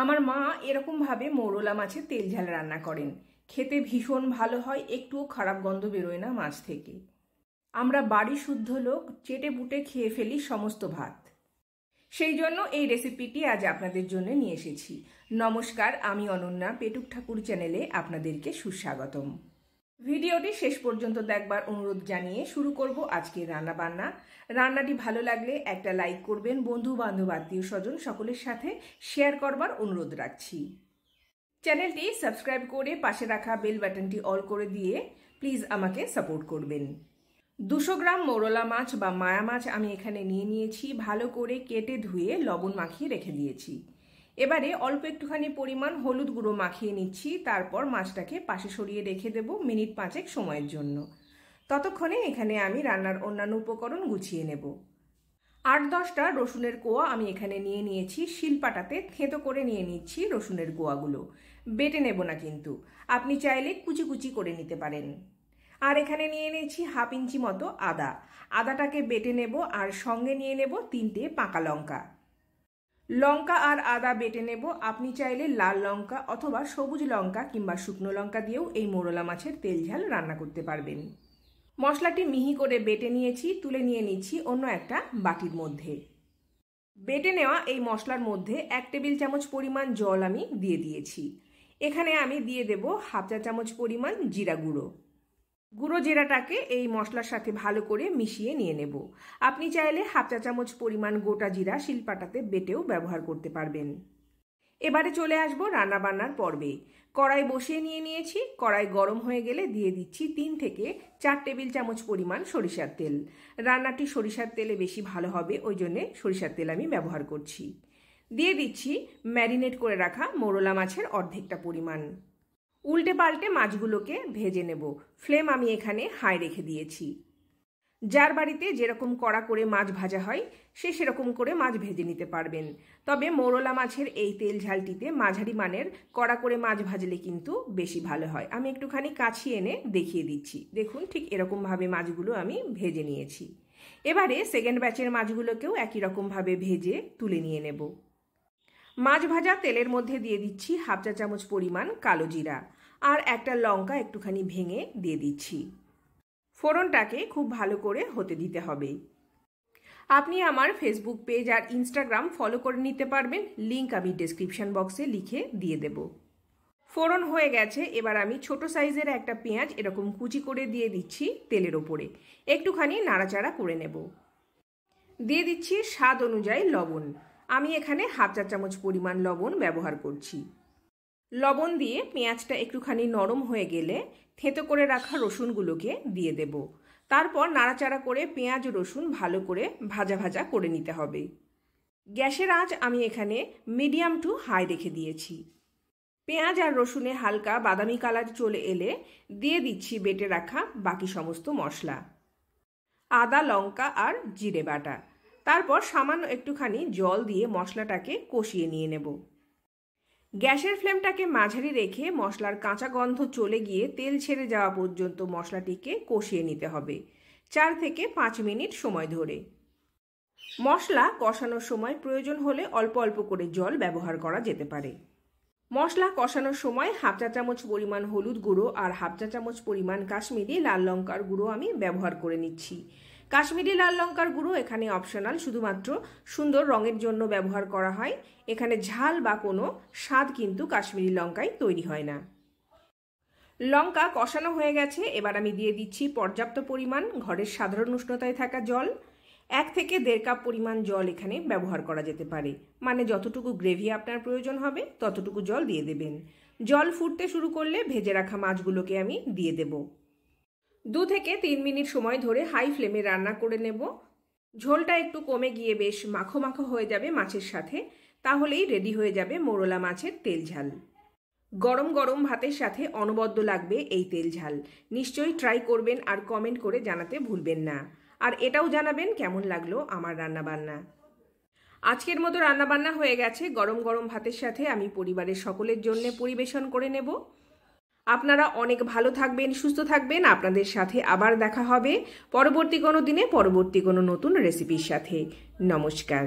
আমার মা এরকমভাবে মৌরলা মাছের তেল ঝাল রান্না করেন খেতে ভীষণ ভালো হয় একটুও খারাপ গন্ধ বেরোয় না মাছ থেকে আমরা বাড়ি শুদ্ধ লোক চেটে বুটে খেয়ে ফেলি সমস্ত ভাত সেই জন্য এই রেসিপিটি আজ আপনাদের জন্য নিয়ে এসেছি নমস্কার আমি অনন্যা পেটুক ঠাকুর চ্যানেলে আপনাদেরকে সুস্বাগতম ভিডিওটি শেষ পর্যন্ত দেখবার অনুরোধ জানিয়ে শুরু করব আজকের রান্না বান্না রান্নাটি ভালো লাগলে একটা লাইক করবেন বন্ধু বান্ধব আত্মীয় স্বজন সকলের সাথে শেয়ার করবার অনুরোধ রাখছি চ্যানেলটি সাবস্ক্রাইব করে পাশে রাখা বেল বাটনটি অল করে দিয়ে প্লিজ আমাকে সাপোর্ট করবেন দুশো গ্রাম মোরলা মাছ বা মায়া মাছ আমি এখানে নিয়ে নিয়েছি ভালো করে কেটে ধুয়ে লবণ মাখিয়ে রেখে দিয়েছি এবারে অল্প একটুখানি পরিমাণ হলুদ গুঁড়ো মাখিয়ে নিচ্ছি তারপর মাছটাকে পাশে সরিয়ে রেখে দেব মিনিট পাঁচেক সময়ের জন্য ততক্ষণে এখানে আমি রান্নার অন্যান্য উপকরণ গুছিয়ে নেব আট দশটা রসুনের কোয়া আমি এখানে নিয়ে নিয়েছি শিলপাটাতে থেঁতো করে নিয়ে নিচ্ছি রসুনের কোয়াগুলো বেটে নেব না কিন্তু আপনি চাইলে কুচি কুচি করে নিতে পারেন আর এখানে নিয়ে নিয়েছি হাফ ইঞ্চি মতো আদা আদাটাকে বেটে নেব আর সঙ্গে নিয়ে নেব তিনটে পাকা লঙ্কা লঙ্কা আর আদা বেটে নেব আপনি চাইলে লাল লঙ্কা অথবা সবুজ লঙ্কা কিংবা শুকনো লঙ্কা দিয়েও এই মোরলা মাছের তেল ঝাল রান্না করতে পারবেন মশলাটি মিহি করে বেটে নিয়েছি তুলে নিয়ে নিচ্ছি অন্য একটা বাটির মধ্যে বেটে নেওয়া এই মশলার মধ্যে এক টেবিল চামচ পরিমাণ জল আমি দিয়ে দিয়েছি এখানে আমি দিয়ে দেব হাফ চা চামচ পরিমাণ জিরা গুঁড়ো গুঁড়ো জিরাটাকে এই মশলার সাথে ভালো করে মিশিয়ে নিয়ে নেব আপনি চাইলে হাফ চা চামচ পরিমাণ গোটা জিরা শিলপাটাতে বেটেও ব্যবহার করতে পারবেন এবারে চলে আসব রান্নাবান্নার পর্বে কড়াই বসিয়ে নিয়ে নিয়েছি কড়াই গরম হয়ে গেলে দিয়ে দিচ্ছি তিন থেকে চার টেবিল চামচ পরিমাণ সরিষার তেল রান্নাটি সরিষার তেলে বেশি ভালো হবে ওই জন্যে সরিষার তেল আমি ব্যবহার করছি দিয়ে দিচ্ছি ম্যারিনেট করে রাখা মোরলা মাছের অর্ধেকটা পরিমাণ উল্টে পাল্টে মাছগুলোকে ভেজে নেব ফ্লেম আমি এখানে হাই রেখে দিয়েছি যার বাড়িতে যেরকম কড়া করে মাছ ভাজা হয় সে সেরকম করে মাছ ভেজে নিতে পারবেন তবে মোরলা মাছের এই তেল ঝালটিতে মাঝারি মানের কড়া করে মাছ ভাজলে কিন্তু বেশি ভালো হয় আমি একটুখানি কাছি এনে দেখিয়ে দিচ্ছি দেখুন ঠিক এরকমভাবে মাছগুলো আমি ভেজে নিয়েছি এবারে সেকেন্ড ব্যাচের মাছগুলোকেও একই রকমভাবে ভেজে তুলে নিয়ে নেব মাছ ভাজা তেলের মধ্যে দিয়ে দিচ্ছি হাফ চা চামচ পরিমাণ কালো জিরা আর একটা লঙ্কা একটুখানি ভেঙে দিয়ে দিচ্ছি ফোড়নটাকে খুব ভালো করে হতে দিতে হবে আপনি আমার ফেসবুক পেজ আর ইনস্টাগ্রাম ফলো করে নিতে পারবেন লিংক আমি ডেসক্রিপশন বক্সে লিখে দিয়ে দেব ফোড়ন হয়ে গেছে এবার আমি ছোট সাইজের একটা পেঁয়াজ এরকম কুচি করে দিয়ে দিচ্ছি তেলের ওপরে একটুখানি নাড়াচাড়া করে নেব দিয়ে দিচ্ছি স্বাদ অনুযায়ী লবণ আমি এখানে হাফ চা চামচ পরিমাণ লবণ ব্যবহার করছি লবণ দিয়ে পেঁয়াজটা একটুখানি নরম হয়ে গেলে থেঁতো করে রাখা রসুনগুলোকে দিয়ে দেব তারপর নাড়াচাড়া করে পেঁয়াজ রসুন ভালো করে ভাজা ভাজা করে নিতে হবে গ্যাসের আঁচ আমি এখানে মিডিয়াম টু হাই রেখে দিয়েছি পেঁয়াজ আর রসুনে হালকা বাদামি কালার চলে এলে দিয়ে দিচ্ছি বেটে রাখা বাকি সমস্ত মশলা আদা লঙ্কা আর জিরে বাটা তারপর সামান্য একটুখানি জল দিয়ে মশলাটাকে কষিয়ে নিয়ে নেব গ্যাসের ফ্লেমটাকে মাঝারি রেখে মশলার কাঁচা গন্ধ চলে গিয়ে তেল ছেড়ে যাওয়া পর্যন্ত মশলাটিকে কষিয়ে নিতে হবে চার থেকে পাঁচ মিনিট সময় ধরে মশলা কষানোর সময় প্রয়োজন হলে অল্প অল্প করে জল ব্যবহার করা যেতে পারে মশলা কষানোর সময় হাফ চা চামচ পরিমাণ হলুদ গুঁড়ো আর হাফ চা চামচ পরিমাণ কাশ্মীরি লাল লঙ্কার গুঁড়ো আমি ব্যবহার করে নিচ্ছি কাশ্মীরি লাল লঙ্কার গুঁড়ো এখানে অপশনাল শুধুমাত্র সুন্দর রঙের জন্য ব্যবহার করা হয় এখানে ঝাল বা কোনো স্বাদ কিন্তু কাশ্মীরি লঙ্কায় তৈরি হয় না লঙ্কা কষানো হয়ে গেছে এবার আমি দিয়ে দিচ্ছি পর্যাপ্ত পরিমাণ ঘরের সাধারণ উষ্ণতায় থাকা জল এক থেকে দেড় কাপ পরিমাণ জল এখানে ব্যবহার করা যেতে পারে মানে যতটুকু গ্রেভি আপনার প্রয়োজন হবে ততটুকু জল দিয়ে দেবেন জল ফুটতে শুরু করলে ভেজে রাখা মাছগুলোকে আমি দিয়ে দেবো দু থেকে তিন মিনিট সময় ধরে হাই ফ্লেমে রান্না করে নেব ঝোলটা একটু কমে গিয়ে বেশ মাখো মাখো হয়ে যাবে মাছের সাথে তাহলেই রেডি হয়ে যাবে মোরলা মাছের তেল ঝাল গরম গরম ভাতের সাথে অনবদ্য লাগবে এই তেল ঝাল নিশ্চয়ই ট্রাই করবেন আর কমেন্ট করে জানাতে ভুলবেন না আর এটাও জানাবেন কেমন লাগলো আমার রান্নাবান্না আজকের মতো রান্নাবান্না হয়ে গেছে গরম গরম ভাতের সাথে আমি পরিবারের সকলের জন্য পরিবেশন করে নেব আপনারা অনেক ভালো থাকবেন সুস্থ থাকবেন আপনাদের সাথে আবার দেখা হবে পরবর্তী কোনো দিনে পরবর্তী কোনো নতুন রেসিপির সাথে নমস্কার